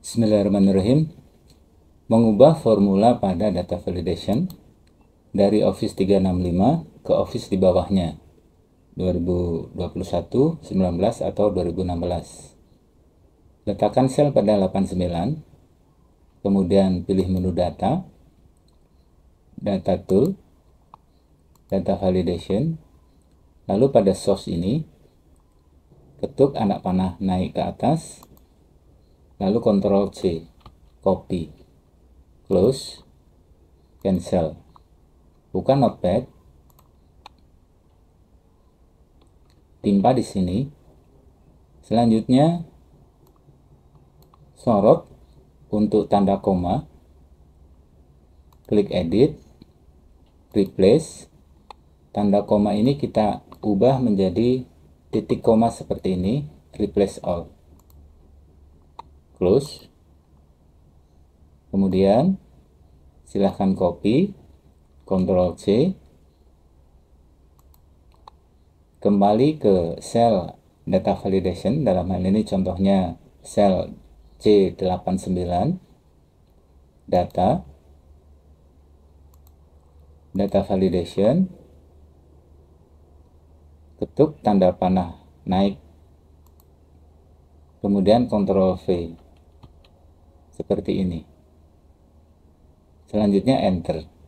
Bismillahirrahmanirrahim. Mengubah formula pada data validation dari Office 365 ke Office di bawahnya 2021, 19 atau 2016. Letakkan sel pada 89, kemudian pilih menu data, data tool, data validation, lalu pada source ini ketuk anak panah naik ke atas lalu Ctrl C copy close cancel bukan notepad timpa di sini selanjutnya sorot untuk tanda koma klik edit replace tanda koma ini kita ubah menjadi titik koma seperti ini replace all close. Kemudian silahkan copy, Ctrl C. Kembali ke sel data validation, dalam hal ini contohnya sel C89, data, data validation, ketuk tanda panah naik, kemudian Ctrl V seperti ini selanjutnya enter